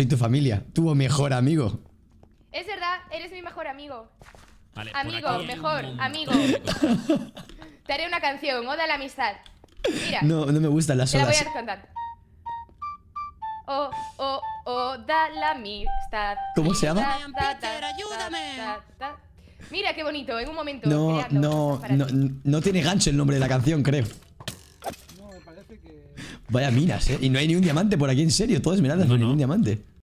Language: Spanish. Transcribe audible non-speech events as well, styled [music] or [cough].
Soy tu familia, tu mejor amigo. Es verdad, eres mi mejor amigo. amigo, mejor, amigo. [laughs] Te haré una canción, Oda a la amistad. Mira. No, no me gustan las solas. Te la voy a cantar. o o, la amistad. ¿Cómo se llama? Mira qué bonito, en un momento. No, no, no, tiene gancho el nombre de la canción, creo. No, parece que. Vaya minas, ¿eh? Y no hay ni un diamante por aquí, en serio. Todo esmeraldas, no, hay ni un diamante.